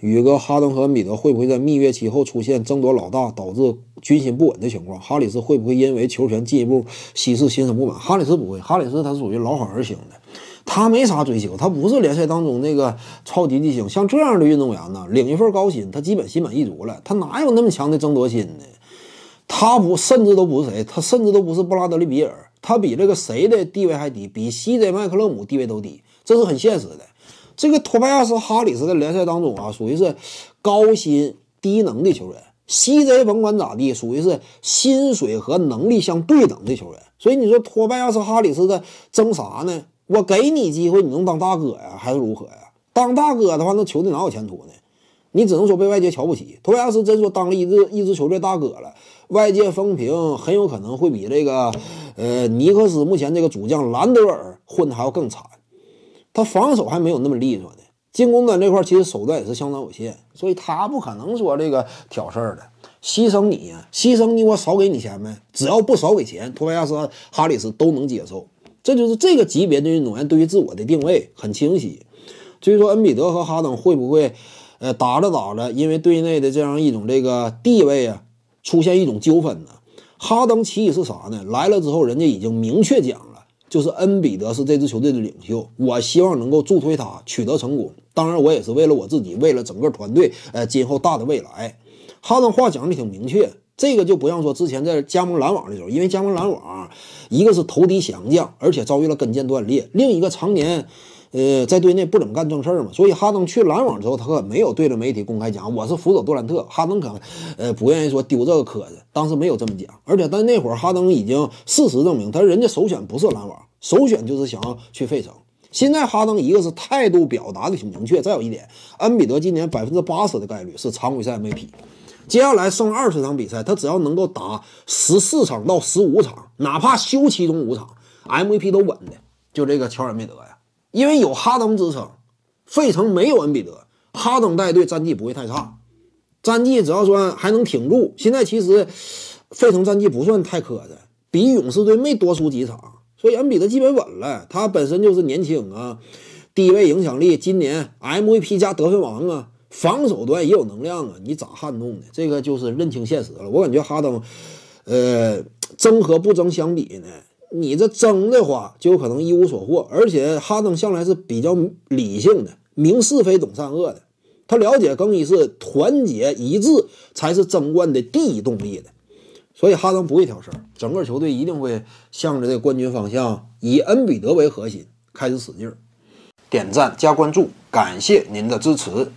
宇哥、哈登和恩比德会不会在蜜月期后出现争夺老大，导致军心不稳的情况？哈里斯会不会因为球权进一步稀释心生不满？哈里斯不会，哈里斯他属于老好人型的，他没啥追求，他不是联赛当中那个超级巨星。像这样的运动员呢，领一份高薪，他基本心满意足了，他哪有那么强的争夺心呢？他不，甚至都不是谁，他甚至都不是布拉德利·比尔，他比这个谁的地位还低，比西决麦克勒姆地位都低，这是很现实的。这个托拜亚斯·哈里斯在联赛当中啊，属于是高薪低能的球员。西 j 甭管咋地，属于是薪水和能力相对等的球员。所以你说托拜亚斯·哈里斯在争啥呢？我给你机会，你能当大哥呀，还是如何呀？当大哥的话，那球队哪有前途呢？你只能说被外界瞧不起。托拜斯真说当了一支一支球队大哥了，外界风评很有可能会比这个呃尼克斯目前这个主将兰德尔混的还要更惨。他防守还没有那么利索呢。进攻端这块其实手段也是相当有限，所以他不可能说这个挑事儿的，牺牲你呀，牺牲你我少给你钱呗，只要不少给钱，托马亚斯哈里斯都能接受。这就是这个级别的运动员对于自我的定位很清晰。所以说，恩比德和哈登会不会，呃，打着打着，因为队内的这样一种这个地位啊，出现一种纠纷呢？哈登其实是啥呢？来了之后，人家已经明确讲。就是恩比德是这支球队的领袖，我希望能够助推他取得成功。当然，我也是为了我自己，为了整个团队，呃，今后大的未来。哈登话讲的挺明确，这个就不像说之前在加盟篮网的时候，因为加盟篮网，一个是投敌降将，而且遭遇了跟腱断裂，另一个常年。呃，在队内不怎么干正事儿嘛，所以哈登去篮网之后，他可没有对着媒体公开讲我是辅佐杜兰特。哈登可呃不愿意说丢这个磕子，当时没有这么讲。而且，但那会儿哈登已经事实证明，他人家首选不是篮网，首选就是想要去费城。现在哈登一个是态度表达的挺明确，再有一点，恩比德今年百分之八十的概率是常规赛 MVP，接下来剩二十场比赛，他只要能够打十四场到十五场，哪怕休其中五场，MVP 都稳的。就这个乔尔·梅德呀。因为有哈登支撑，费城没有恩比德，哈登带队战绩不会太差，战绩只要说还能挺住。现在其实费城战绩不算太磕碜，比勇士队没多输几场，所以恩比德基本稳了。他本身就是年轻啊，低位影响力，今年 MVP 加得分王啊，防守端也有能量啊，你咋撼动呢？这个就是认清现实了。我感觉哈登，呃，争和不争相比呢？你这争的话，就有可能一无所获。而且哈登向来是比较理性的，明是非、懂善恶的。他了解，更衣室团结一致才是争冠的第一动力的。所以哈登不会挑事儿，整个球队一定会向着这冠军方向，以恩比德为核心开始使劲儿。点赞加关注，感谢您的支持。